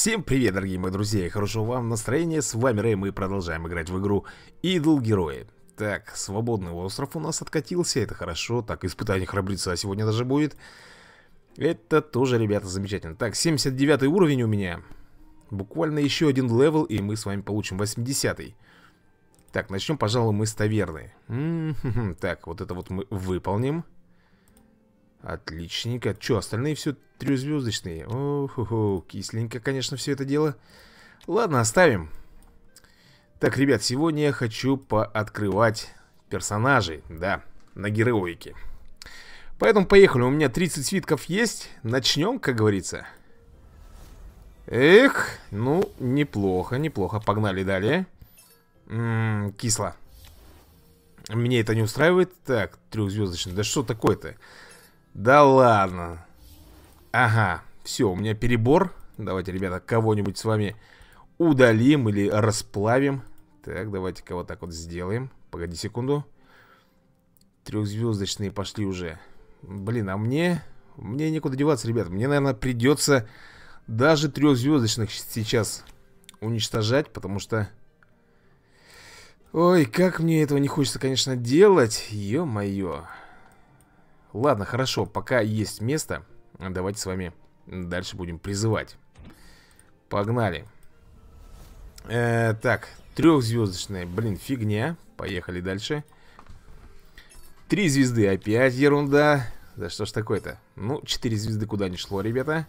Всем привет, дорогие мои друзья, и хорошего вам настроения, с вами Рэй, мы продолжаем играть в игру Идол Герои. Так, свободный остров у нас откатился, это хорошо, так, испытание храбреца сегодня даже будет. Это тоже, ребята, замечательно. Так, 79 уровень у меня, буквально еще один левел, и мы с вами получим 80 -й. Так, начнем, пожалуй, мы с таверны. М -м -м так, вот это вот мы выполним. Отличненько. Че, остальные все трехзвездочные? Ох, кисленько, конечно, все это дело. Ладно, оставим. Так, ребят, сегодня я хочу пооткрывать персонажей, да, на героике. Поэтому поехали, у меня 30 свитков есть. Начнем, как говорится. Эх, ну, неплохо, неплохо. Погнали далее. М м-м, -м, кисло. Мне это не устраивает. Так, трехзвездочный. Да что такое-то? Да ладно. Ага, все, у меня перебор. Давайте, ребята, кого-нибудь с вами удалим или расплавим. Так, давайте-ка вот так вот сделаем. Погоди секунду. Трехзвездочные пошли уже. Блин, а мне... Мне некуда деваться, ребят. Мне, наверное, придется даже трехзвездочных сейчас уничтожать, потому что... Ой, как мне этого не хочется, конечно, делать. Ё-моё. Ладно, хорошо, пока есть место, давайте с вами дальше будем призывать. Погнали. Э, так, трехзвездочная, блин, фигня. Поехали дальше. Три звезды, опять ерунда. Да что ж такое-то? Ну, четыре звезды куда ни шло, ребята.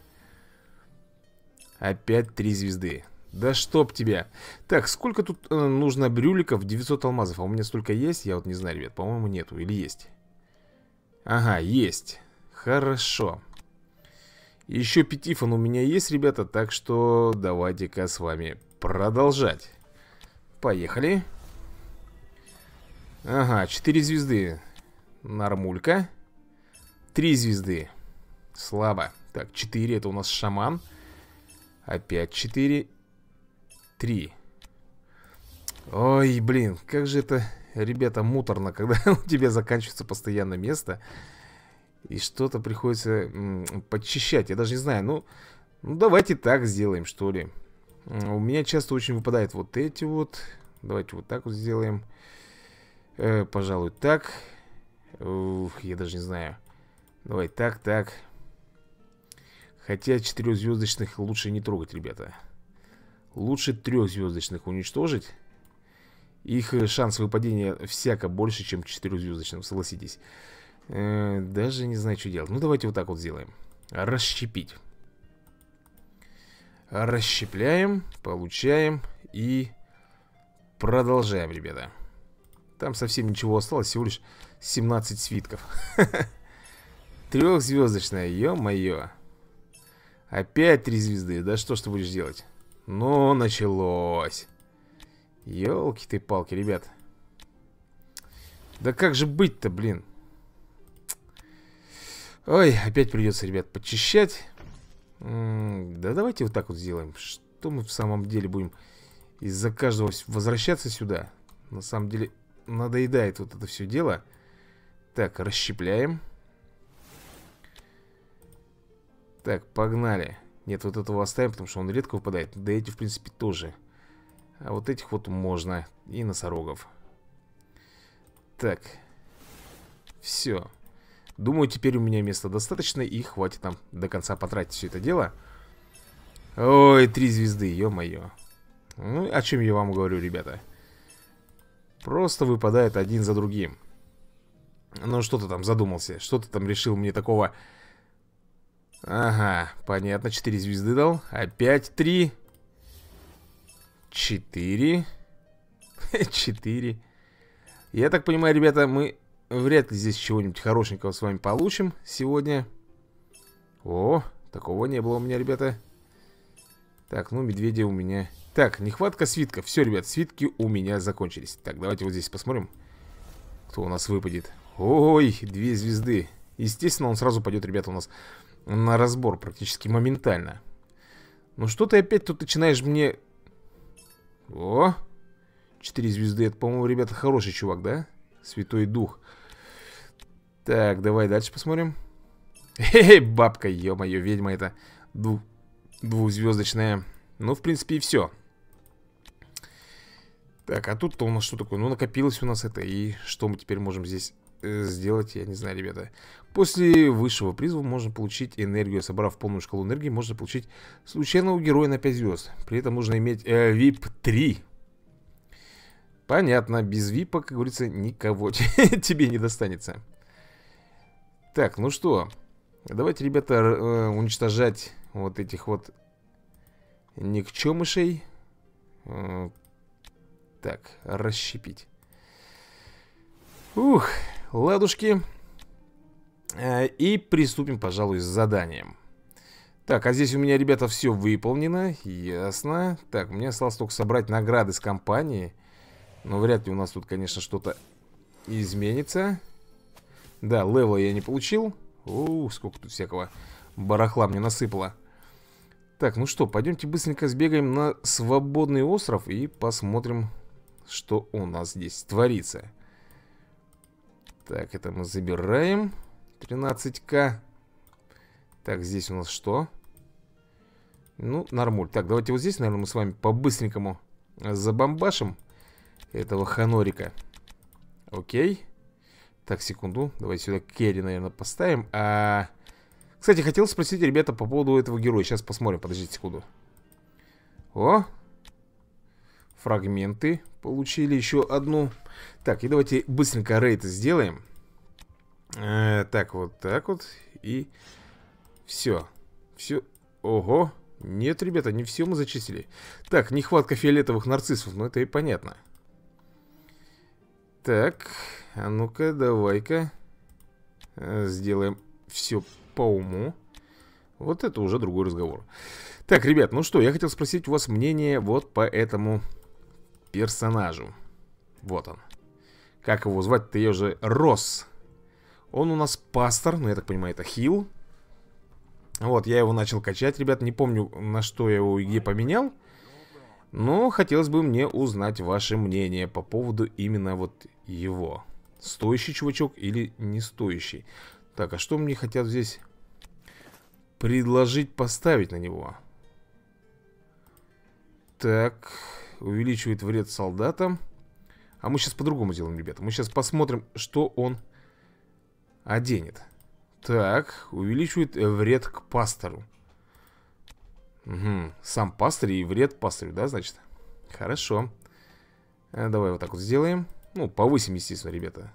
Опять три звезды. Да чтоб тебя. Так, сколько тут э, нужно брюликов? 900 алмазов. А у меня столько есть? Я вот не знаю, ребят. По-моему, нету. Или есть? Ага, есть. Хорошо. Еще пятифон у меня есть, ребята, так что давайте-ка с вами продолжать. Поехали. Ага, 4 звезды. Нормулька. Три звезды. Слабо. Так, 4 это у нас шаман. Опять 4. 3. Ой, блин, как же это ребята, муторно, когда у тебя заканчивается постоянно место. И что-то приходится подчищать. Я даже не знаю, ну, ну, давайте так сделаем, что ли. У меня часто очень выпадают вот эти вот. Давайте вот так вот сделаем. Э, пожалуй, так. Ух, я даже не знаю. Давай так, так. Хотя четырехзвездочных лучше не трогать, ребята. Лучше трехзвездочных уничтожить. Их э, шанс выпадения всяко больше, чем четырехзвездочным, согласитесь. Э, даже не знаю, что делать. Ну, давайте вот так вот сделаем. Расщепить. Расщепляем, получаем и продолжаем, ребята. Там совсем ничего осталось, всего лишь 17 свитков. Трехзвездочная, ё-моё. Опять три звезды, да что ж ты будешь делать? Ну, началось елки ты палки, ребят. Да как же быть-то, блин? Ой, опять придется, ребят, почищать. да давайте вот так вот сделаем. Что мы в самом деле будем из-за каждого возвращаться сюда? На самом деле надоедает вот это все дело. Так, расщепляем. Так, погнали. Нет, вот этого оставим, потому что он редко выпадает. Да эти, в принципе, тоже. А вот этих вот можно. И носорогов. Так. Все. Думаю, теперь у меня места достаточно и хватит нам до конца потратить все это дело. Ой, три звезды, ё-моё. Ну, о чем я вам говорю, ребята. Просто выпадает один за другим. Ну, что ты там задумался? Что ты там решил мне такого... Ага, понятно, четыре звезды дал Опять 3 4. 4. Я так понимаю, ребята, мы вряд ли здесь чего-нибудь хорошенького с вами получим сегодня. О, такого не было у меня, ребята. Так, ну, медведя у меня... Так, нехватка свитка. Все, ребят, свитки у меня закончились. Так, давайте вот здесь посмотрим, кто у нас выпадет. Ой, две звезды. Естественно, он сразу пойдет, ребята, у нас на разбор практически моментально. Ну что ты опять тут начинаешь мне о! Четыре звезды. Это, по-моему, ребята, хороший чувак, да? Святой Дух. Так, давай дальше посмотрим. Хе-хе, бабка, ё-моё, ведьма это дву двухзвездочная. Ну, в принципе, и все. Так, а тут-то у нас что такое? Ну, накопилось у нас это. И что мы теперь можем здесь Э, сделать, я не знаю, ребята. После высшего призыва можно получить энергию. Собрав полную шкалу энергии, можно получить случайного героя на 5 звезд. При этом нужно иметь э, VIP 3. Понятно, без VIP, как говорится, никого тебе не достанется. Так, ну что, давайте, ребята, э, уничтожать вот этих вот никчемышей. Э, так, расщепить. Ух, ладушки. Э, и приступим, пожалуй, с заданием. Так, а здесь у меня, ребята, все выполнено. Ясно. Так, мне осталось только собрать награды с компании. Но вряд ли у нас тут, конечно, что-то изменится. Да, левела я не получил. О, сколько тут всякого барахла мне насыпало. Так, ну что, пойдемте быстренько сбегаем на свободный остров и посмотрим, что у нас здесь творится. Так, это мы забираем. 13к. Так, здесь у нас что? Ну, нормуль. Так, давайте вот здесь, наверное, мы с вами по-быстренькому забомбашим этого ханорика. Окей. Так, секунду. Давайте сюда керри, наверное, поставим. А... Кстати, хотел спросить, ребята, по поводу этого героя. Сейчас посмотрим. Подождите секунду. О! Фрагменты. Получили еще одну... Так, и давайте быстренько рейд сделаем. Э, так, вот так вот. И все. Все. Ого. Нет, ребята, не все мы зачистили. Так, нехватка фиолетовых нарциссов, ну это и понятно. Так, а ну-ка, давай-ка э, сделаем все по уму. Вот это уже другой разговор. Так, ребят, ну что, я хотел спросить у вас мнение вот по этому персонажу. Вот он. Как его звать-то ее же? Росс. Он у нас пастор, ну я так понимаю, это Хил. Вот, я его начал качать, ребят, не помню, на что я его и где поменял. Но хотелось бы мне узнать ваше мнение по поводу именно вот его. Стоящий чувачок или не стоящий? Так, а что мне хотят здесь предложить поставить на него? Так, увеличивает вред солдатам. А мы сейчас по-другому делаем, ребята. Мы сейчас посмотрим, что он оденет. Так, увеличивает вред к пастору. Угу, сам пастор и вред пастору, да, значит? Хорошо. А давай вот так вот сделаем. Ну, повысим, естественно, ребята.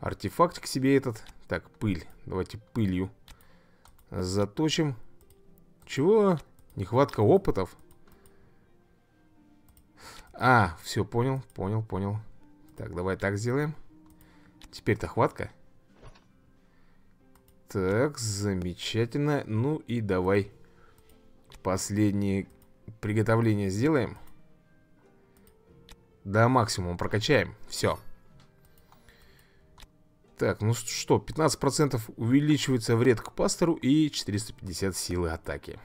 Артефакт к себе этот. Так, пыль. Давайте пылью заточим. Чего? Нехватка опытов? А, все, понял, понял, понял. Так, давай так сделаем. Теперь-то хватка. Так, замечательно. Ну и давай последнее приготовление сделаем. До максимума прокачаем. Все. Так, ну что, 15% увеличивается вред к пастору и 450 силы атаки.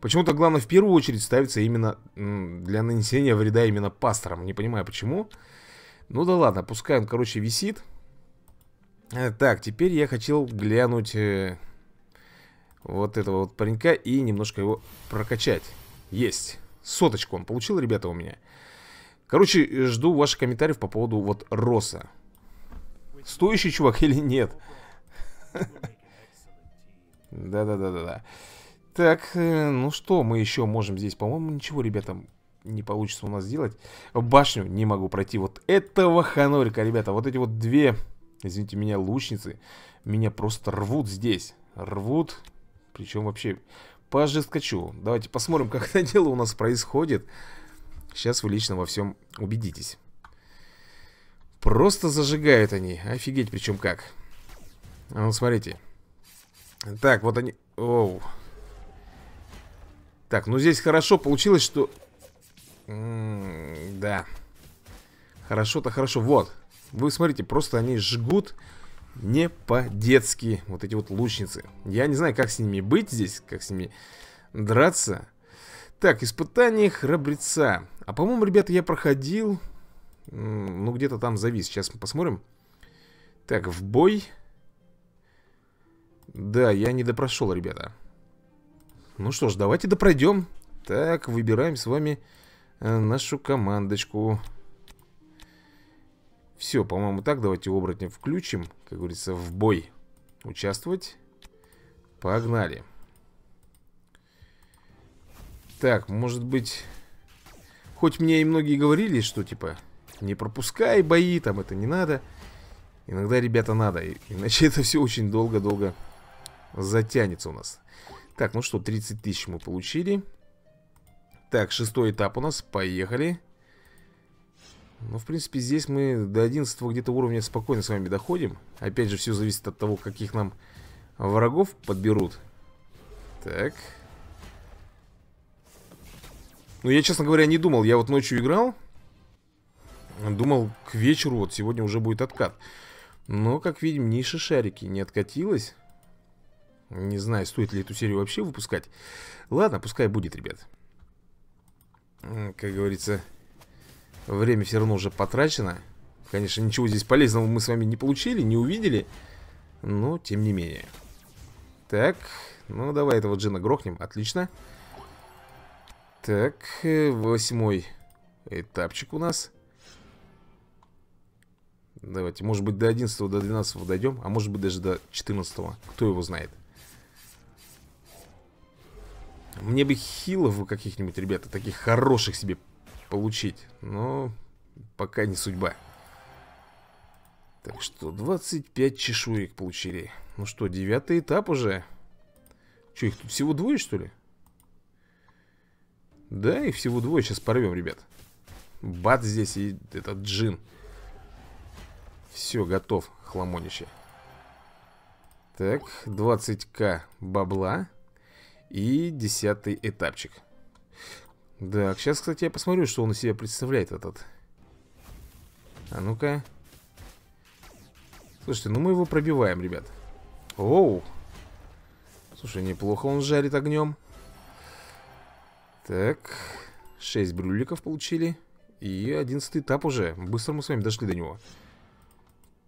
Почему-то главное в первую очередь ставится именно для нанесения вреда именно пасторам. Не понимаю почему. Ну да ладно, пускай он, короче, висит. Э, так, теперь я хотел глянуть э, вот этого вот паренька и немножко его прокачать. Есть. Соточку он получил, ребята, у меня. Короче, жду ваших комментариев по поводу вот Роса. Стоящий чувак или нет? Да-да-да-да-да. Так, э, ну что мы еще можем здесь? По-моему, ничего, ребята, не получится у нас сделать. Башню не могу пройти. Вот этого ханорика, ребята. Вот эти вот две, извините меня, лучницы меня просто рвут здесь. Рвут. Причем вообще по жесткачу. Давайте посмотрим, как это дело у нас происходит. Сейчас вы лично во всем убедитесь. Просто зажигают они. Офигеть, причем как. А ну, смотрите. Так, вот они... Оу. Так, ну здесь хорошо получилось, что... да. Хорошо-то хорошо. Вот. Вы смотрите, просто они жгут не по-детски. Вот эти вот лучницы. Я не знаю, как с ними быть здесь, как с ними драться. Так, испытание храбреца. А по-моему, ребята, я проходил... Ну, где-то там завис. Сейчас мы посмотрим. Так, в бой. Да, я не допрошел, ребята. Ну что ж, давайте допройдем. Так, выбираем с вами э, нашу командочку. Все, по-моему, так. Давайте оборотня включим. Как говорится, в бой участвовать. Погнали. Так, может быть... Хоть мне и многие говорили, что типа не пропускай бои, там это не надо. Иногда, ребята, надо. Иначе это все очень долго-долго затянется у нас. Так, ну что, 30 тысяч мы получили. Так, шестой этап у нас, поехали. Ну, в принципе, здесь мы до 11 где-то уровня спокойно с вами доходим. Опять же, все зависит от того, каких нам врагов подберут. Так. Ну, я, честно говоря, не думал. Я вот ночью играл. Думал, к вечеру, вот сегодня уже будет откат. Но, как видим, ниши шарики не откатилось. Не знаю, стоит ли эту серию вообще выпускать. Ладно, пускай будет, ребят. Как говорится, время все равно уже потрачено. Конечно, ничего здесь полезного мы с вами не получили, не увидели. Но, тем не менее. Так, ну давай этого джина грохнем. Отлично. Так, э, восьмой этапчик у нас. Давайте, может быть, до 11 до 12 дойдем, а может быть, даже до 14 -го. Кто его знает. Мне бы хилов каких-нибудь, ребята, таких хороших себе получить. Но пока не судьба. Так что 25 чешуек получили. Ну что, девятый этап уже. Че, их тут всего двое, что ли? Да, и всего двое. Сейчас порвем, ребят. Бат здесь и этот джин. Все, готов, хламонище. Так, 20к бабла. И десятый этапчик. Так, сейчас, кстати, я посмотрю, что он из себя представляет этот. А ну-ка. Слушайте, ну мы его пробиваем, ребят. Оу. Слушай, неплохо он жарит огнем. Так. шесть брюликов получили. И одиннадцатый этап уже. Быстро мы с вами дошли до него.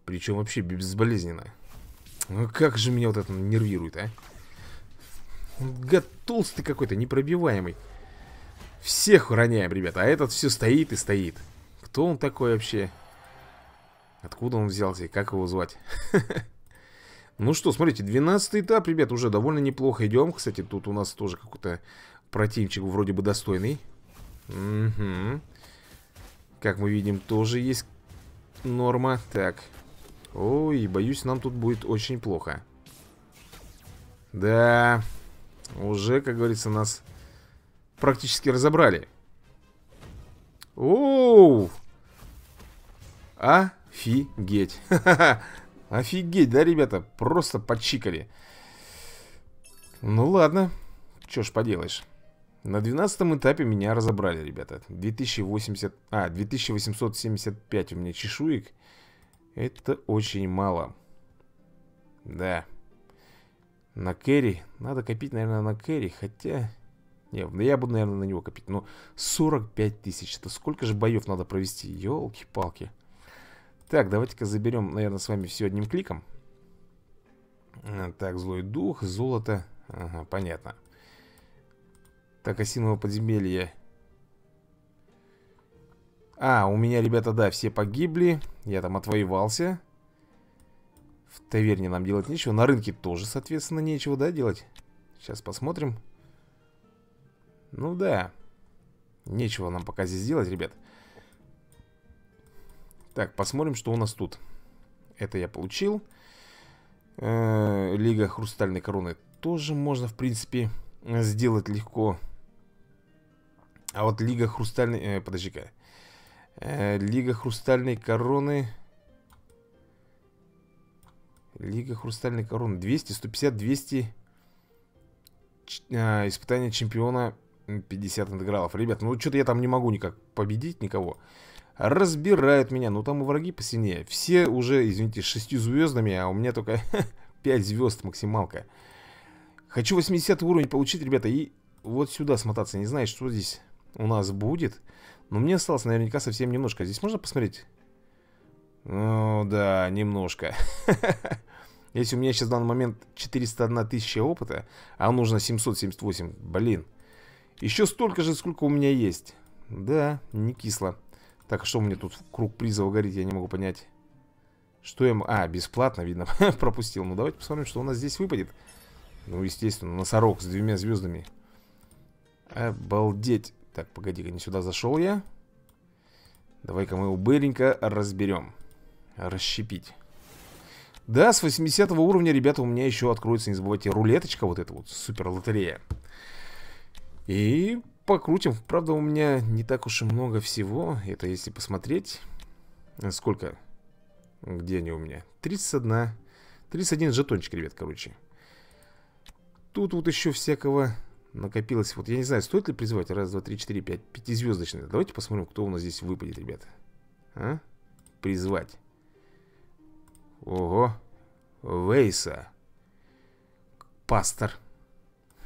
Причем вообще безболезненно. Ну как же меня вот это нервирует, а? Гад толстый какой-то, непробиваемый. Всех уроняем, ребята. А этот все стоит и стоит. Кто он такой вообще? Откуда он взялся и как его звать? Ну что, смотрите, 12 этап, ребят, уже довольно неплохо идем. Кстати, тут у нас тоже какой-то противничек вроде бы достойный. Угу. Как мы видим, тоже есть норма. Так. Ой, боюсь, нам тут будет очень плохо. Да, уже, как говорится, нас практически разобрали. Оу! Офигеть. Офигеть, да, ребята? Просто подчикали. Ну ладно. Что ж поделаешь. На 12 этапе меня разобрали, ребята. 2080... А, 2875 у меня чешуек. Это очень мало. Да. На Кэрри. Надо копить, наверное, на Кэрри. Хотя... Не, ну, я буду, наверное, на него копить. Но 45 тысяч. Это сколько же боев надо провести? Елки-палки. Так, давайте-ка заберем, наверное, с вами все одним кликом. Э, так, злой дух, золото. Ага, понятно. Так, осиновое подземелье. А, у меня, ребята, да, все погибли. Я там отвоевался. В таверне нам делать нечего. На рынке тоже, соответственно, нечего, да, делать? Сейчас посмотрим. Ну да. Нечего нам пока здесь делать, ребят. Так, посмотрим, что у нас тут. Это я получил. Э, Лига Хрустальной Короны тоже можно, в принципе, сделать легко. А вот Лига Хрустальной... Э, подожди-ка. Э, Лига Хрустальной Короны... Лига Хрустальной Короны. 200, 150, 200. Ч а, испытание чемпиона 50 интегралов. Ребят, ну что-то я там не могу никак победить никого. Разбирают меня. Ну там и враги посильнее. Все уже, извините, с 6 звездами, а у меня только 5 звезд максималка. Хочу 80 уровень получить, ребята, и вот сюда смотаться. Не знаю, что здесь у нас будет. Но мне осталось наверняка совсем немножко. Здесь можно посмотреть? Ну да, немножко. Если у меня сейчас в данный момент 401 тысяча опыта, а нужно 778, блин. Еще столько же, сколько у меня есть. Да, не кисло. Так, а что у меня тут круг призов горит, я не могу понять. Что я... А, бесплатно, видно, пропустил. Ну, давайте посмотрим, что у нас здесь выпадет. Ну, естественно, носорог с двумя звездами. Обалдеть. Так, погоди-ка, не сюда зашел я. Давай-ка мы его быренько разберем. Расщепить. Да, с 80 уровня, ребята, у меня еще откроется, не забывайте, рулеточка вот эта вот, супер лотерея. И покрутим. Правда, у меня не так уж и много всего. Это если посмотреть, э, сколько, где они у меня? 31, 31 жетончик, ребят, короче. Тут вот еще всякого накопилось. Вот я не знаю, стоит ли призывать. Раз, два, три, четыре, пять. Пятизвездочные. Давайте посмотрим, кто у нас здесь выпадет, ребята. А? Призвать. Ого. Вейса. Пастор.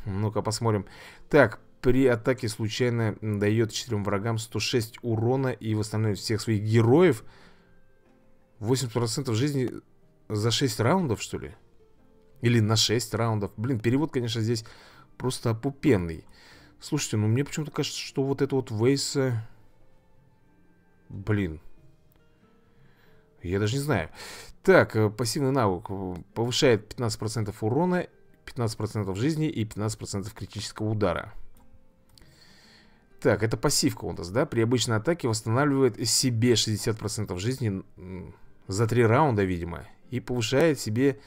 Ну-ка посмотрим. Так, при атаке случайно дает четырем врагам 106 урона и восстанавливает всех своих героев. 80% жизни за 6 раундов, что ли? Или на 6 раундов. Блин, перевод, конечно, здесь просто опупенный. Слушайте, ну мне почему-то кажется, что вот это вот Вейса... Блин, я даже не знаю. Так, э, пассивный навык э, повышает 15% урона, 15% жизни и 15% критического удара. Так, это пассивка у нас, да? При обычной атаке восстанавливает себе 60% жизни за 3 раунда, видимо. И повышает себе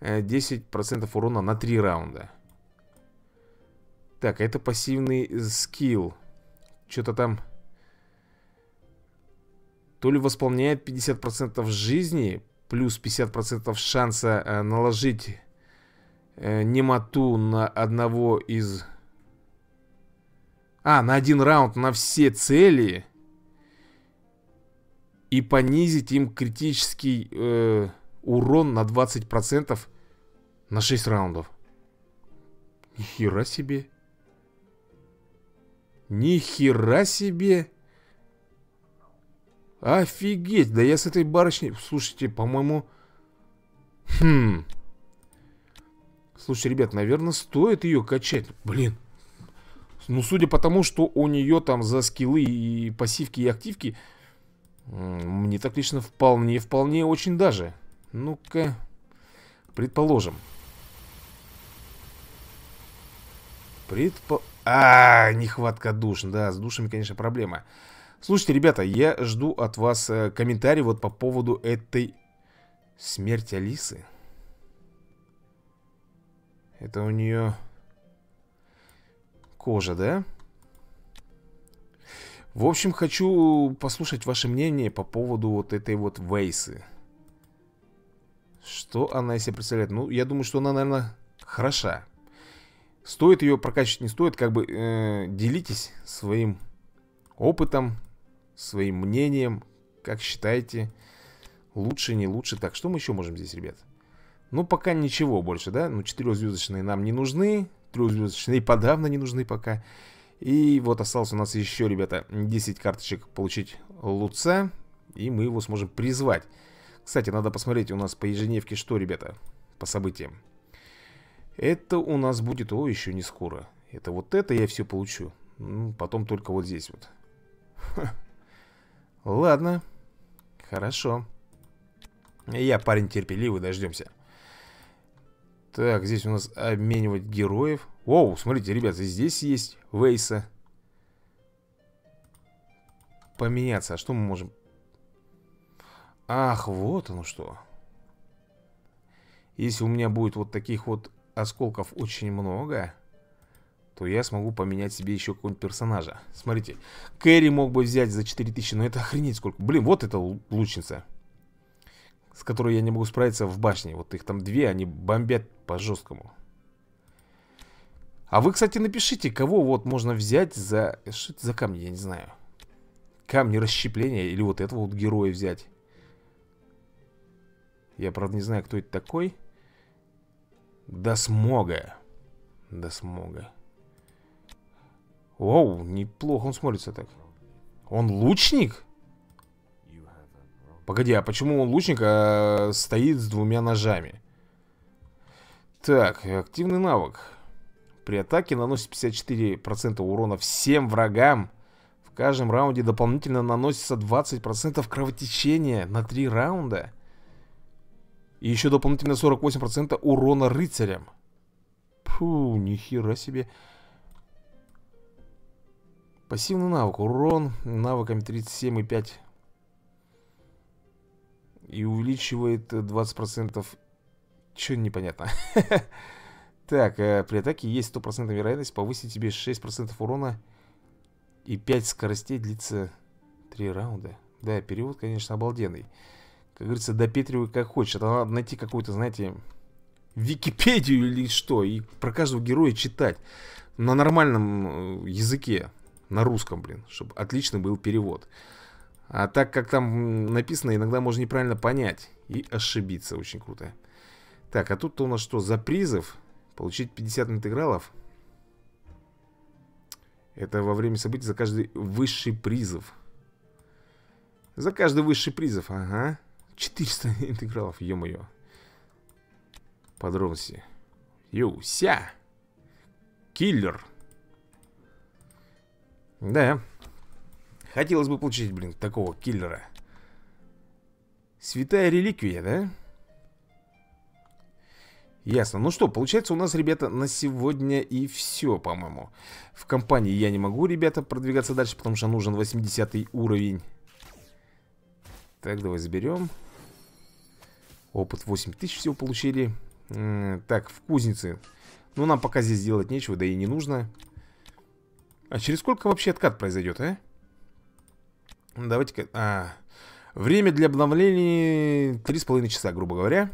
10% э, урона на 3 раунда. Так, это пассивный скилл. Что-то там то ли восполняет 50% жизни, плюс 50% шанса э, наложить э, немоту на одного из... А, на один раунд на все цели. И понизить им критический э, урон на 20% на 6 раундов. Нихера себе. Нихера себе. Офигеть, да я с этой барышней... Слушайте, по-моему... Хм... Слушайте, ребят, наверное, стоит ее качать. Блин. Ну, судя по тому, что у нее там за скиллы и пассивки, и активки... Мне так лично вполне, вполне очень даже. Ну-ка, предположим. Предпо... А, нехватка душ. Да, с душами, конечно, Проблема. Слушайте, ребята, я жду от вас э, комментарий вот по поводу этой смерти Алисы. Это у нее кожа, да? В общем, хочу послушать ваше мнение по поводу вот этой вот Вейсы. Что она из себя представляет? Ну, я думаю, что она, наверное, хороша. Стоит ее прокачивать, не стоит, как бы э, делитесь своим опытом, своим мнением. Как считаете, лучше, не лучше. Так, что мы еще можем здесь, ребят? Ну, пока ничего больше, да? Ну, четырехзвездочные нам не нужны. Трехзвездочные подавно не нужны пока. И вот осталось у нас еще, ребята, 10 карточек получить луца. И мы его сможем призвать. Кстати, надо посмотреть у нас по ежедневке что, ребята, по событиям. Это у нас будет, о, еще не скоро. Это вот это я все получу. потом только вот здесь вот. Ладно. Хорошо. Я парень терпеливый, дождемся. Так, здесь у нас обменивать героев. Оу, смотрите, ребята, здесь есть Вейса. Поменяться. А что мы можем? Ах, вот оно что. Если у меня будет вот таких вот осколков очень много, то я смогу поменять себе еще какого-нибудь персонажа. Смотрите, Кэрри мог бы взять за 4000, но это охренеть сколько. Блин, вот это лучница, с которой я не могу справиться в башне. Вот их там две, они бомбят по-жесткому. А вы, кстати, напишите, кого вот можно взять за... Что это за камни, я не знаю. Камни расщепления или вот этого вот героя взять. Я, правда, не знаю, кто это такой. До смога. До смога. Вау, неплохо он смотрится так. Он лучник? Погоди, а почему он лучник а, стоит с двумя ножами? Так, активный навык. При атаке наносит 54% урона всем врагам. В каждом раунде дополнительно наносится 20% кровотечения на 3 раунда. И еще дополнительно 48% урона рыцарям. Фу, нихера себе. Пассивный навык. Урон навыками 37,5. И увеличивает 20%. Э, Че непонятно. Так, э, при атаке есть 100% вероятность повысить тебе 6% урона. И 5 скоростей длится 3 раунда. Да, перевод, конечно, обалденный. Как говорится, допетривай как хочешь. Это надо найти какую-то, знаете, Википедию или что. И про каждого героя читать. На нормальном э, языке на русском, блин, чтобы отличный был перевод. А так как там написано, иногда можно неправильно понять и ошибиться. Очень круто. Так, а тут то у нас что? За призов получить 50 интегралов. Это во время событий за каждый высший призов. За каждый высший призов, ага. 400 интегралов, ё-моё. Подробности. Юся. Киллер. Да. Хотелось бы получить, блин, такого киллера. Святая реликвия, да? Ясно. Ну что, получается у нас, ребята, на сегодня и все, по-моему. В компании я не могу, ребята, продвигаться дальше, потому что нужен 80 уровень. Так, давай заберем. Опыт 8000 всего получили. Так, в кузнице. Ну, нам пока здесь делать нечего, да и не нужно. А через сколько вообще откат произойдет, а? Давайте-ка... А, время для обновлений 3,5 часа, грубо говоря.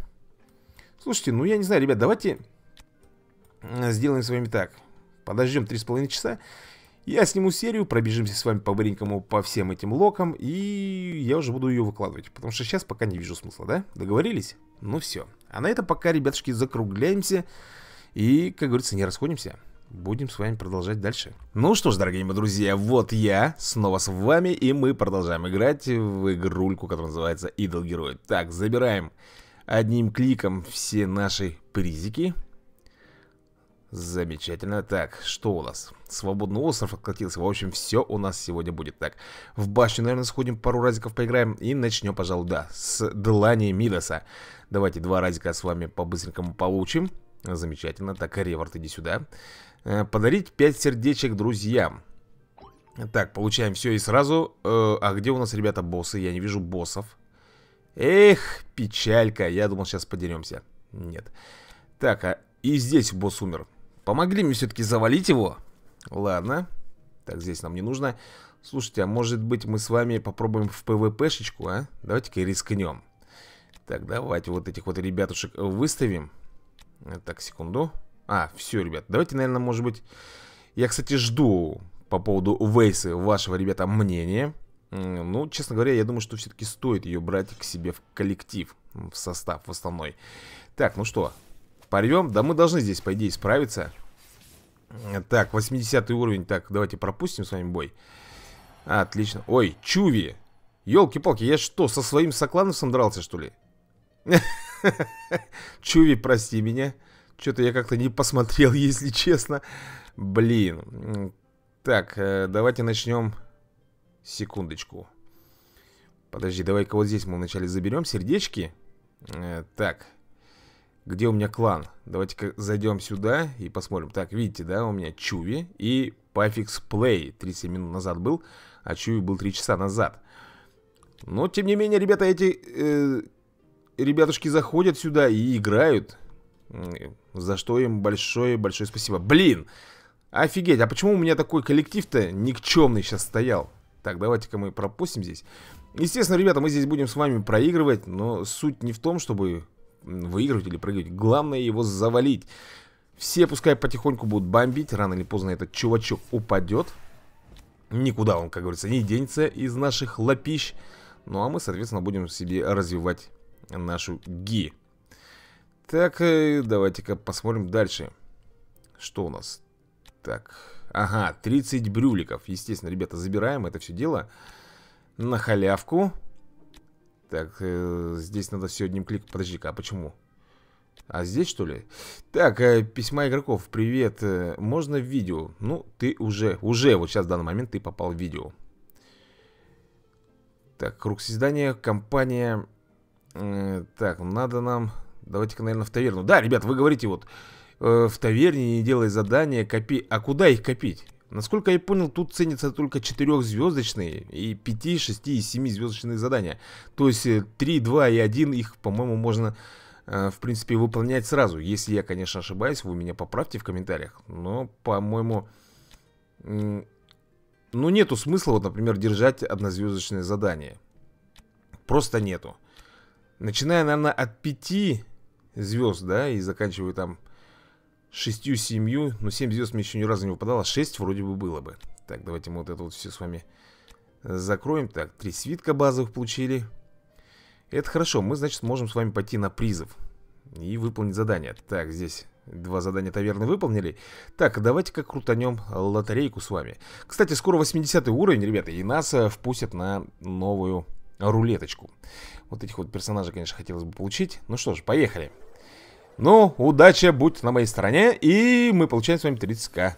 Слушайте, ну я не знаю, ребят, давайте сделаем с вами так. Подождем 3,5 часа. Я сниму серию, пробежимся с вами по-быренькому по всем этим локам, и я уже буду ее выкладывать, потому что сейчас пока не вижу смысла, да? Договорились? Ну все. А на этом пока, ребятушки, закругляемся и, как говорится, не расходимся будем с вами продолжать дальше. Ну что ж, дорогие мои друзья, вот я снова с вами, и мы продолжаем играть в игрульку, которая называется Идол Герой. Так, забираем одним кликом все наши призики. Замечательно. Так, что у нас? Свободный остров откатился. В общем, все у нас сегодня будет. Так, в башню, наверное, сходим, пару разиков поиграем. И начнем, пожалуй, да, с Длани Мидаса. Давайте два разика с вами по-быстренькому получим. Замечательно, так, реворд, иди сюда э, Подарить 5 сердечек друзьям Так, получаем все и сразу э, А где у нас, ребята, боссы? Я не вижу боссов Эх, печалька, я думал, сейчас подеремся Нет Так, а и здесь босс умер Помогли мне все-таки завалить его Ладно, так, здесь нам не нужно Слушайте, а может быть мы с вами попробуем в ПВПшечку, а? Давайте-ка рискнем Так, давайте вот этих вот ребятушек выставим так, секунду. А, все, ребят, давайте, наверное, может быть... Я, кстати, жду по поводу Вейсы вашего, ребята, мнения. Ну, честно говоря, я думаю, что все-таки стоит ее брать к себе в коллектив, в состав, в основной. Так, ну что, порвем? Да мы должны здесь, по идее, справиться. Так, 80 уровень. Так, давайте пропустим с вами бой. Отлично. Ой, Чуви. Елки-палки, я что, со своим соклановцем дрался, что ли? Чуви, прости меня. Что-то я как-то не посмотрел, если честно. Блин. Так, э, давайте начнем. Секундочку. Подожди, давай-ка вот здесь мы вначале заберем сердечки. Э, так. Где у меня клан? Давайте-ка зайдем сюда и посмотрим. Так, видите, да, у меня Чуви и Пафикс Плей. 37 минут назад был, а Чуви был 3 часа назад. Но, тем не менее, ребята, эти э, ребятушки заходят сюда и играют. За что им большое-большое спасибо. Блин! Офигеть, а почему у меня такой коллектив-то никчемный сейчас стоял? Так, давайте-ка мы пропустим здесь. Естественно, ребята, мы здесь будем с вами проигрывать, но суть не в том, чтобы выигрывать или проигрывать. Главное его завалить. Все пускай потихоньку будут бомбить, рано или поздно этот чувачок упадет. Никуда он, как говорится, не денется из наших лапищ. Ну а мы, соответственно, будем себе развивать нашу Ги Так, э, давайте-ка посмотрим дальше Что у нас? Так, ага, 30 брюликов Естественно, ребята, забираем это все дело На халявку Так, э, здесь надо все одним кликом Подожди-ка, а почему? А здесь что ли? Так, э, письма игроков, привет э, Можно в видео? Ну, ты уже, уже вот сейчас в данный момент ты попал в видео Так, круг создания, компания Э, так, надо нам... Давайте-ка, наверное, в таверну. Да, ребят, вы говорите вот... Э, в таверне не делай задания, копи... А куда их копить? Насколько я понял, тут ценятся только 4-звездочные и 5, 6 и 7-звездочные задания. То есть 3, э, 2 и 1 их, по-моему, можно, э, в принципе, выполнять сразу. Если я, конечно, ошибаюсь, вы меня поправьте в комментариях. Но, по-моему... Ну, нету смысла, вот, например, держать однозвездочное задание. Просто нету. Начиная, наверное, от 5 звезд, да, и заканчивая там 6-7. Ну, 7 звезд мне еще ни разу не выпадало, 6 а вроде бы было бы. Так, давайте мы вот это вот все с вами закроем. Так, 3 свитка базовых получили. Это хорошо, мы, значит, можем с вами пойти на призов и выполнить задание. Так, здесь два задания таверны выполнили. Так, давайте-ка крутанем лотерейку с вами. Кстати, скоро 80 уровень, ребята, и нас э, впустят на новую рулеточку Вот этих вот персонажей, конечно, хотелось бы получить Ну что ж, поехали ну, удача, будь на моей стороне И мы получаем с вами 30к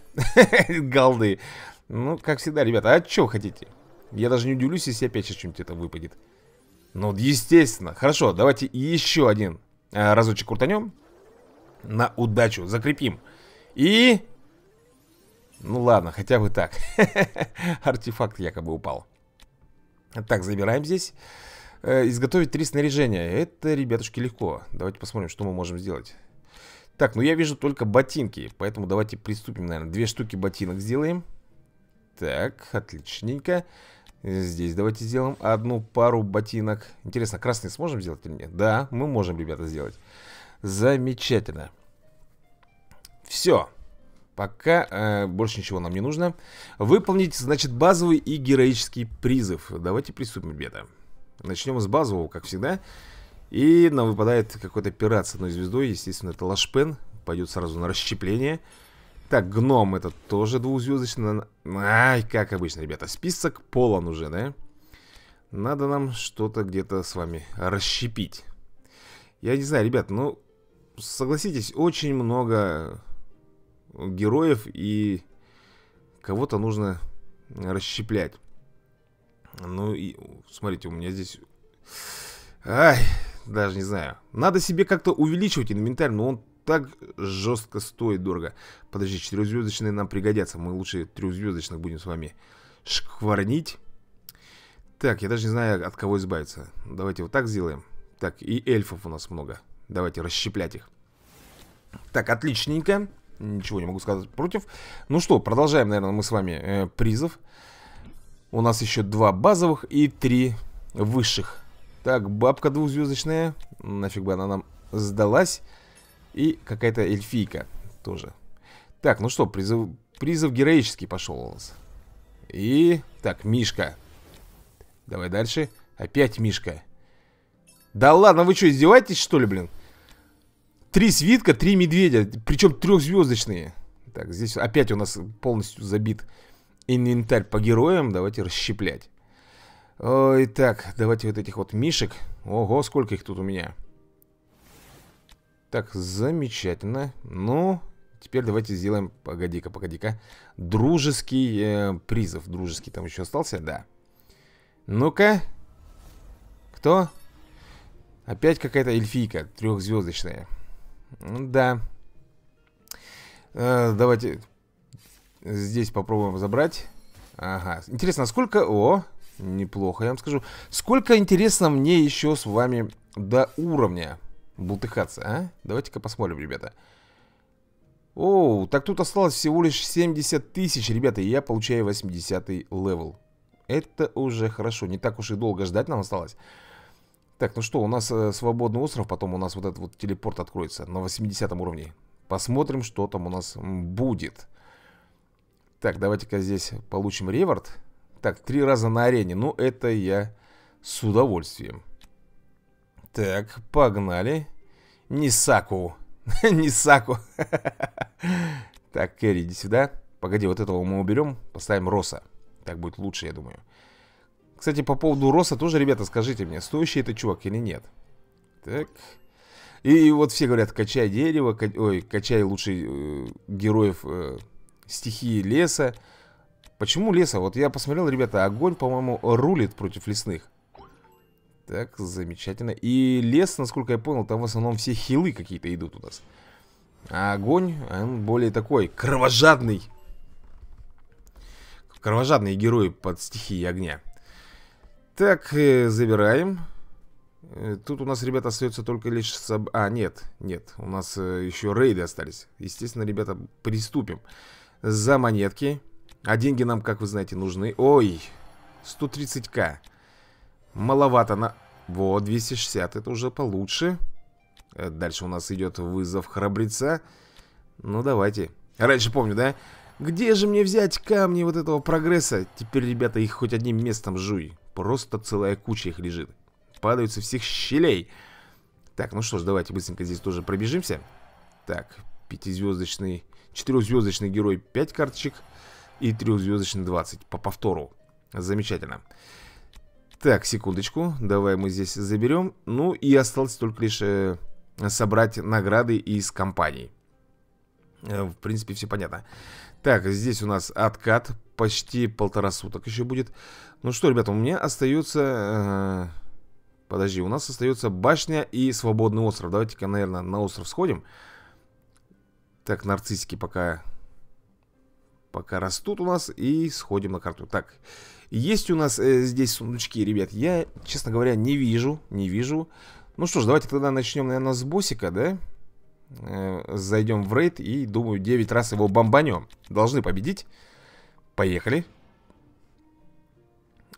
Голды Ну, как всегда, ребята, а что хотите? Я даже не удивлюсь, если опять сейчас что-нибудь это выпадет Ну, естественно Хорошо, давайте еще один э, разочек крутанем На удачу, закрепим И... Ну ладно, хотя бы так Артефакт якобы упал так, забираем здесь э, Изготовить три снаряжения Это, ребятушки, легко Давайте посмотрим, что мы можем сделать Так, ну я вижу только ботинки Поэтому давайте приступим, наверное Две штуки ботинок сделаем Так, отличненько Здесь давайте сделаем одну пару ботинок Интересно, красный сможем сделать или нет? Да, мы можем, ребята, сделать Замечательно Все Пока э, больше ничего нам не нужно. Выполнить, значит, базовый и героический призыв. Давайте приступим, ребята. Начнем с базового, как всегда. И нам выпадает какой-то пират с одной звездой. Естественно, это Лашпен. Пойдет сразу на расщепление. Так, гном этот тоже двухзвездочный. Ай, как обычно, ребята. Список полон уже, да? Надо нам что-то где-то с вами расщепить. Я не знаю, ребят, ну, согласитесь, очень много героев и кого-то нужно расщеплять. Ну и смотрите, у меня здесь... Ай, даже не знаю. Надо себе как-то увеличивать инвентарь, но он так жестко стоит дорого. Подожди, четырехзвездочные нам пригодятся. Мы лучше трехзвездочных будем с вами шкварнить. Так, я даже не знаю, от кого избавиться. Давайте вот так сделаем. Так, и эльфов у нас много. Давайте расщеплять их. Так, отличненько. Ничего не могу сказать против. Ну что, продолжаем, наверное, мы с вами э, призов. У нас еще два базовых и три высших. Так, бабка двухзвездочная. Нафиг бы она нам сдалась. И какая-то эльфийка тоже. Так, ну что, призыв, призыв героический пошел у нас. И... Так, Мишка. Давай дальше. Опять Мишка. Да ладно, вы что, издеваетесь, что ли, блин? Три свитка, три медведя. Причем трехзвездочные. Так, здесь опять у нас полностью забит инвентарь по героям. Давайте расщеплять. Итак, давайте вот этих вот мишек. Ого, сколько их тут у меня. Так, замечательно. Ну, теперь давайте сделаем... Погоди-ка, погоди-ка. Дружеский э, призов. Дружеский там еще остался? Да. Ну-ка. Кто? Опять какая-то эльфийка трехзвездочная. Да. Э, давайте здесь попробуем забрать. Ага. Интересно, сколько... О, неплохо, я вам скажу. Сколько, интересно, мне еще с вами до уровня бултыхаться, а? Давайте-ка посмотрим, ребята. Оу, так тут осталось всего лишь 70 тысяч, ребята, и я получаю 80 левел. Это уже хорошо, не так уж и долго ждать нам осталось. Так, ну что, у нас э, свободный остров, потом у нас вот этот вот телепорт откроется на 80 уровне. Посмотрим, что там у нас будет. Так, давайте-ка здесь получим реворд. Так, три раза на арене. Ну, это я с удовольствием. Так, погнали. Нисаку. Нисаку. Так, Кэрри, иди сюда. Погоди, вот этого мы уберем, поставим Роса. Так будет лучше, я думаю. Кстати, по поводу Роса тоже, ребята, скажите мне, стоящий это чувак или нет? Так. И вот все говорят, качай дерево, ка... ой, качай лучше э, героев э, стихии леса. Почему леса? Вот я посмотрел, ребята, огонь, по-моему, рулит против лесных. Так, замечательно. И лес, насколько я понял, там в основном все хилы какие-то идут у нас. А огонь, он более такой, кровожадный. Кровожадные герои под стихией огня. Так, э, забираем. Э, тут у нас, ребята, остается только лишь... Соб... А, нет, нет, у нас э, еще рейды остались. Естественно, ребята, приступим. За монетки. А деньги нам, как вы знаете, нужны. Ой, 130к. Маловато на... Вот, 260, это уже получше. Дальше у нас идет вызов храбреца. Ну, давайте. Раньше помню, да? Где же мне взять камни вот этого прогресса? Теперь, ребята, их хоть одним местом жуй. Просто целая куча их лежит. Падают со всех щелей. Так, ну что ж, давайте быстренько здесь тоже пробежимся. Так, пятизвездочный, четырехзвездочный герой 5 карточек и трехзвездочный 20 по повтору. Замечательно. Так, секундочку, давай мы здесь заберем. Ну и осталось только лишь э, собрать награды из компаний. Э, в принципе, все понятно. Так, здесь у нас откат Почти полтора суток еще будет Ну что, ребята, у меня остается... Э, подожди, у нас остается башня и свободный остров Давайте-ка, наверное, на остров сходим Так, нарциссики пока... Пока растут у нас И сходим на карту Так, есть у нас э, здесь сундучки, ребят Я, честно говоря, не вижу Не вижу Ну что ж, давайте тогда начнем, наверное, с Босика, да? Да э, зайдем в рейд и, думаю, 9 раз его бомбанем. Должны победить. Поехали.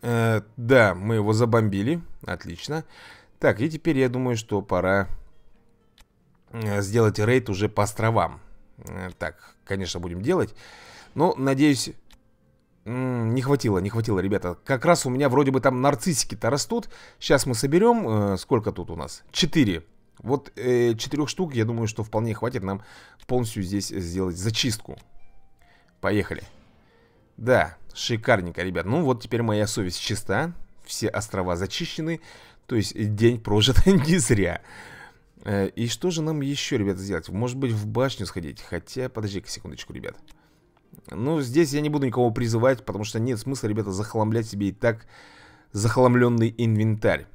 Э, да, мы его забомбили. Отлично. Так, и теперь я думаю, что пора э, сделать рейд уже по островам. Э, так, конечно, будем делать. Но, надеюсь... Не хватило, не хватило, ребята Как раз у меня вроде бы там нарциссики-то растут Сейчас мы соберем, э, сколько тут у нас? Четыре вот э, четырех штук, я думаю, что вполне хватит нам полностью здесь сделать зачистку. Поехали. Да, шикарненько, ребят. Ну вот теперь моя совесть чиста. Все острова зачищены. То есть э, день прожит не зря. Э, и что же нам еще, ребят, сделать? Может быть, в башню сходить? Хотя, подожди-ка секундочку, ребят. Ну, здесь я не буду никого призывать, потому что нет смысла, ребята, захламлять себе и так захламленный инвентарь.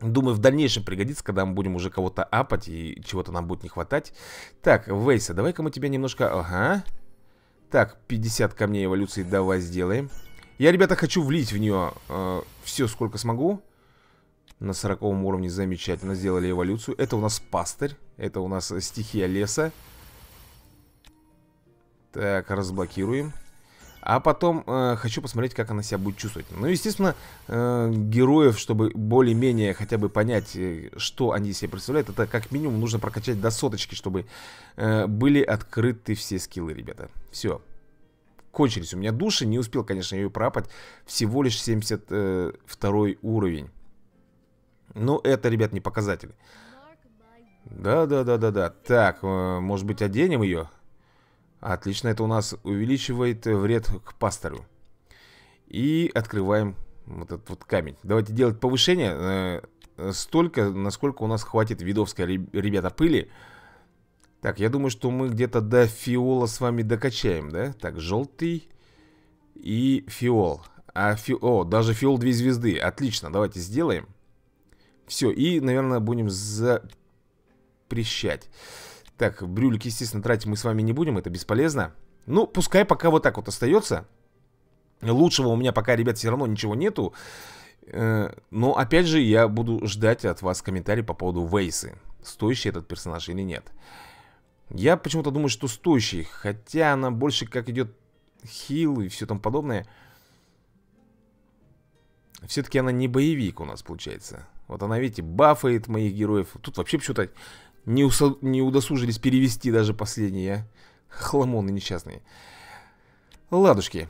Думаю, в дальнейшем пригодится, когда мы будем уже кого-то апать и чего-то нам будет не хватать. Так, Вейса, давай-ка мы тебя немножко... Ага. Так, 50 камней эволюции давай сделаем. Я, ребята, хочу влить в нее э, все, сколько смогу. На 40 уровне замечательно сделали эволюцию. Это у нас пастырь. Это у нас стихия леса. Так, разблокируем. А потом э, хочу посмотреть, как она себя будет чувствовать. Ну, естественно, э, героев, чтобы более-менее хотя бы понять, э, что они себе представляют, это как минимум нужно прокачать до соточки, чтобы э, были открыты все скиллы, ребята. Все. Кончились у меня души. Не успел, конечно, ее пропать. Всего лишь 72 э, уровень. Но ну, это, ребят, не показатель. Да-да-да-да-да. Так, э, может быть, оденем ее? Отлично, это у нас увеличивает э, вред к пастору. И открываем вот этот вот камень. Давайте делать повышение э, столько, насколько у нас хватит видовской, ребята, пыли. Так, я думаю, что мы где-то до фиола с вами докачаем, да? Так, желтый и фиол. А фи... О, даже фиол две звезды. Отлично, давайте сделаем. Все, и, наверное, будем запрещать. Так, брюлик, естественно, тратить мы с вами не будем, это бесполезно. Ну, пускай пока вот так вот остается. Лучшего у меня пока, ребят, все равно ничего нету. Э, но, опять же, я буду ждать от вас комментарий по поводу Вейсы. Стоящий этот персонаж или нет. Я почему-то думаю, что стоящий. Хотя она больше как идет хил и все там подобное. Все-таки она не боевик у нас получается. Вот она, видите, бафает моих героев. Тут вообще почему-то не, усо... не удосужились перевести даже последние, а? Хламоны несчастные. Ладушки.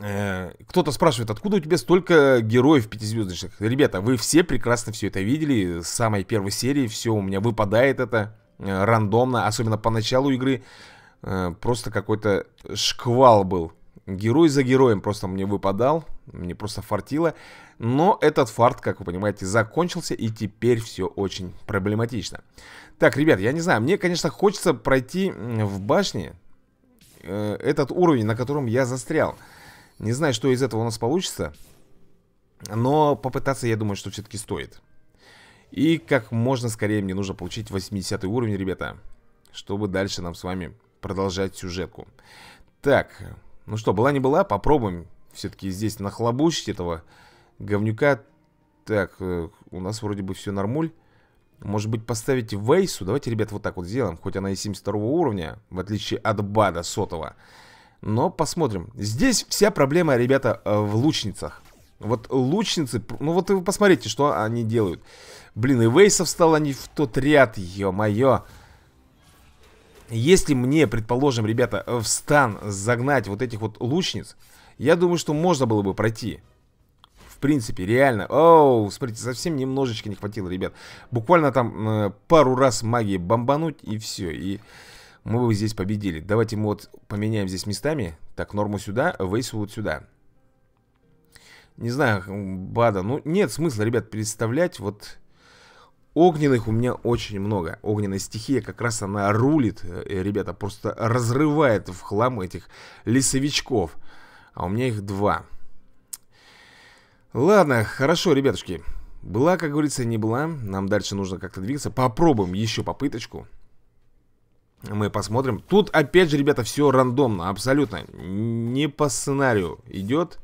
Э -э Кто-то спрашивает, откуда у тебя столько героев пятизвездочных? Ребята, вы все прекрасно все это видели. С самой первой серии все у меня выпадает это э рандомно. Особенно по началу игры. Э, просто какой-то шквал был. Герой за героем просто мне выпадал. Мне просто фартило. Но этот фарт, как вы понимаете, закончился, и теперь все очень проблематично. Так, ребят, я не знаю, мне, конечно, хочется пройти в башне э, этот уровень, на котором я застрял. Не знаю, что из этого у нас получится, но попытаться, я думаю, что все-таки стоит. И как можно скорее мне нужно получить 80 уровень, ребята, чтобы дальше нам с вами продолжать сюжетку. Так, ну что, была не была, попробуем все-таки здесь нахлобучить этого говнюка. Так, э, у нас вроде бы все нормуль. Может быть поставить Вейсу? Давайте, ребят, вот так вот сделаем. Хоть она и 72 уровня, в отличие от Бада сотого. Но посмотрим. Здесь вся проблема, ребята, э, в лучницах. Вот лучницы, ну вот вы посмотрите, что они делают. Блин, и Вейса встал не в тот ряд, ё-моё. Если мне, предположим, ребята, в стан загнать вот этих вот лучниц, я думаю, что можно было бы пройти. В принципе, реально. Оу, смотрите, совсем немножечко не хватило, ребят. Буквально там э, пару раз магии бомбануть и все. И мы бы здесь победили. Давайте мы вот поменяем здесь местами. Так, норму сюда, вейсу вот сюда. Не знаю, бада. Ну, нет смысла, ребят, представлять. Вот огненных у меня очень много. Огненная стихия как раз она рулит, э, ребята, просто разрывает в хлам этих лесовичков а у меня их два. Ладно, хорошо, ребятушки. Была, как говорится, не была. Нам дальше нужно как-то двигаться. Попробуем еще попыточку. Мы посмотрим. Тут, опять же, ребята, все рандомно, абсолютно. Не по сценарию идет.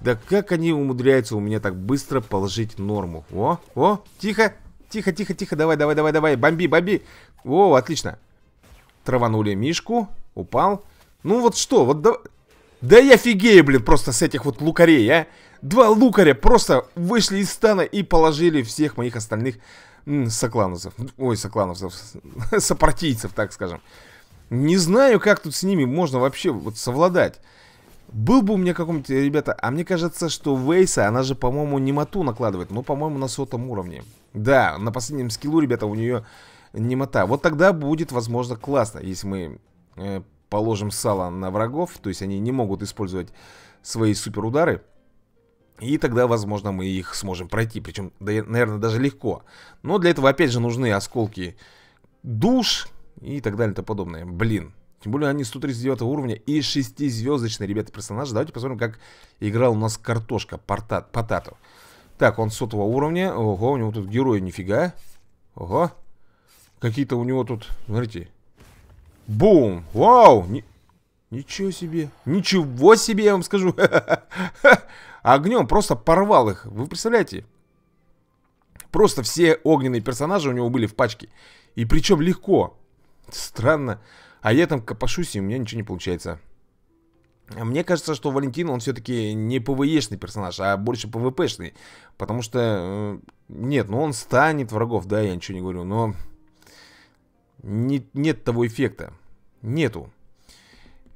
Да как они умудряются у меня так быстро положить норму? О, о, тихо, тихо, тихо, тихо, давай, давай, давай, давай, бомби, бомби. О, отлично. Траванули Мишку, упал. Ну вот что, вот да... Да я фигею, блин, просто с этих вот лукарей, а. Два лукаря просто вышли из стана и положили всех моих остальных соклановцев. Ой, соклановцев. Сопартийцев, так скажем. Не знаю, как тут с ними можно вообще вот совладать. Был бы у меня каком нибудь э, ребята, а мне кажется, что Вейса, она же, по-моему, не моту накладывает, но, по-моему, на сотом уровне. Да, на последнем скиллу, ребята, у нее немота. Вот тогда будет, возможно, классно, если мы э, положим сало на врагов, то есть они не могут использовать свои суперудары. И тогда, возможно, мы их сможем пройти. Причем, да, наверное, даже легко. Но для этого, опять же, нужны осколки душ и так далее и тому подобное. Блин. Тем более они 139 уровня и 6-звездочные, ребята, персонажи. Давайте посмотрим, как играл у нас картошка, портат, потату. Так, он сотого уровня. Ого, у него тут герои нифига. Ого. Какие-то у него тут, смотрите, Бум! Вау! Ни... Ничего себе! Ничего себе, я вам скажу! Огнем просто порвал их. Вы представляете? Просто все огненные персонажи у него были в пачке. И причем легко. Странно. А я там копошусь, и у меня ничего не получается. Мне кажется, что Валентин, он все-таки не ПВЕшный персонаж, а больше ПВПшный. Потому что... Э, нет, ну он станет врагов, да, я ничего не говорю, но не, нет того эффекта. Нету.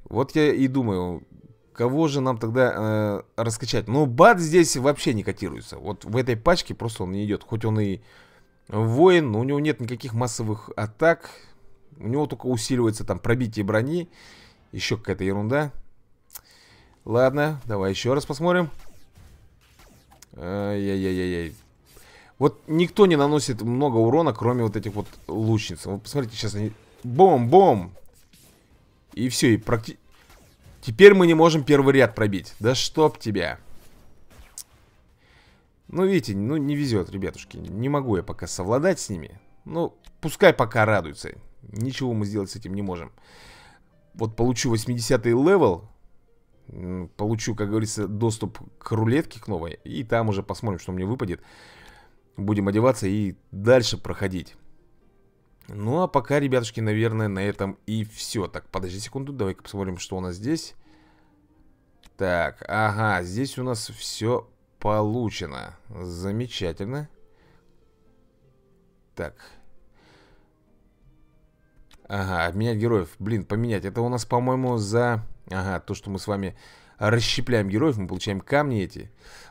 Вот я и думаю, кого же нам тогда э, раскачать? Но бат здесь вообще не котируется. Вот в этой пачке просто он не идет. Хоть он и воин, но у него нет никаких массовых атак. У него только усиливается там пробитие брони. Еще какая-то ерунда. Ладно, давай еще раз посмотрим. Ай-яй-яй-яй. Вот никто не наносит много урона, кроме вот этих вот лучниц. Вот посмотрите, сейчас они... Бом-бом! И все, и практи... Теперь мы не можем первый ряд пробить. Да чтоб тебя! Ну, видите, ну не везет, ребятушки. Не могу я пока совладать с ними. Ну, пускай пока радуются. Ничего мы сделать с этим не можем. Вот получу 80 левел. Получу, как говорится, доступ к рулетке к новой. И там уже посмотрим, что мне выпадет будем одеваться и дальше проходить. Ну а пока, ребятушки, наверное, на этом и все. Так, подожди секунду, давай-ка посмотрим, что у нас здесь. Так, ага, здесь у нас все получено. Замечательно. Так. Ага, обменять героев. Блин, поменять. Это у нас, по-моему, за... Ага, то, что мы с вами расщепляем героев, мы получаем камни эти.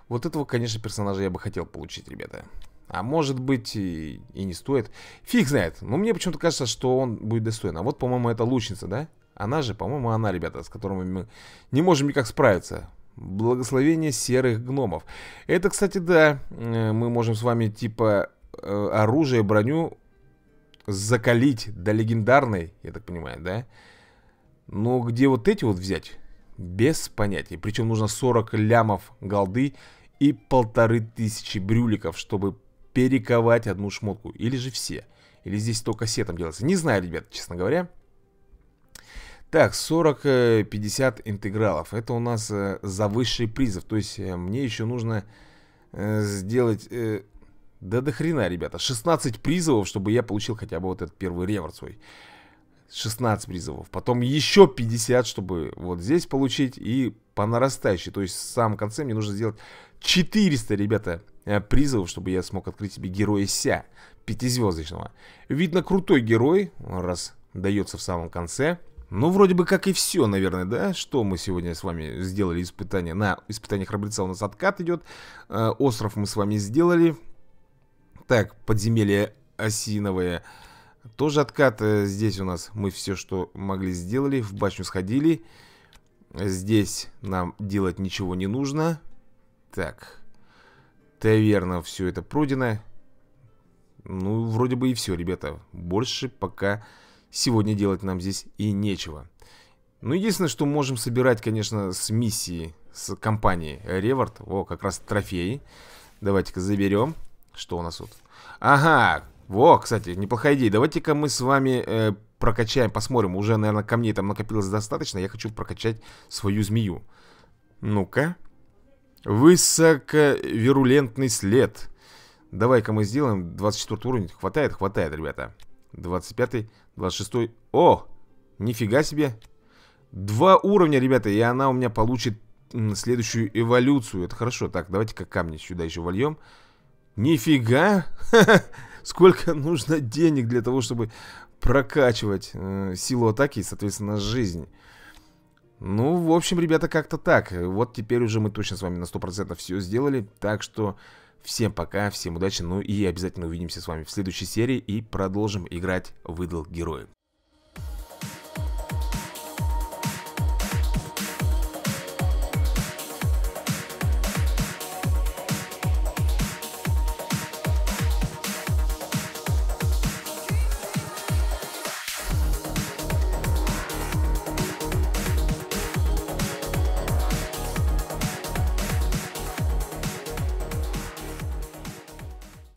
Вот этого, конечно, персонажа я бы хотел получить, ребята. А может быть и, и не стоит. Фиг знает. Но мне почему-то кажется, что он будет достоин. А вот, по-моему, это лучница, да? Она же, по-моему, она, ребята, с которыми мы не можем никак справиться. Благословение серых гномов. Это, кстати, да, э, мы можем с вами типа э, оружие, броню закалить до легендарной, я так понимаю, да? Но где вот эти вот взять? Без понятия. Причем нужно 40 лямов голды и полторы тысячи брюликов, чтобы перековать одну шмотку. Или же все. Или здесь только сетом делается. Не знаю, ребят, честно говоря. Так, 40-50 э, интегралов. Это у нас э, за высший призов. То есть э, мне еще нужно сделать... Да до хрена, ребята. 16 призовов, чтобы я получил хотя бы вот этот первый реворд свой. 16 призовов. Потом еще 50, чтобы вот здесь получить. И по нарастающей. То есть в самом конце мне нужно сделать 400, ребята, э, призовов, чтобы я смог открыть себе героя Ся, пятизвездочного. Видно, крутой герой, раз дается в самом конце. Ну, вроде бы как и все, наверное, да? Что мы сегодня с вами сделали испытание? На испытание храбреца у нас откат идет. Э, остров мы с вами сделали. Так, подземелье осиновое. Тоже откат. Э, здесь у нас мы все, что могли, сделали. В башню сходили. Здесь нам делать ничего не нужно. Так. Таверна, все это пройдено. Ну, вроде бы и все, ребята. Больше пока сегодня делать нам здесь и нечего. Ну, единственное, что можем собирать, конечно, с миссии, с компании Ревард. О, как раз трофеи. Давайте-ка заберем. Что у нас тут? Ага, во, кстати, неплохая идея. Давайте-ка мы с вами э, прокачаем, посмотрим. Уже, наверное, камней там накопилось достаточно. Я хочу прокачать свою змею. Ну-ка. Высоковирулентный след. Давай-ка мы сделаем 24 уровень. Хватает? Хватает, ребята. 25, 26. О! Нифига себе. Два уровня, ребята, и она у меня получит следующую эволюцию. Это хорошо. Так, давайте-ка камни сюда еще вольем. Нифига! Сколько нужно денег для того, чтобы прокачивать э, силу атаки и, соответственно, жизнь. Ну, в общем, ребята, как-то так. Вот теперь уже мы точно с вами на 100% все сделали. Так что всем пока, всем удачи. Ну и обязательно увидимся с вами в следующей серии и продолжим играть в Идол Герои.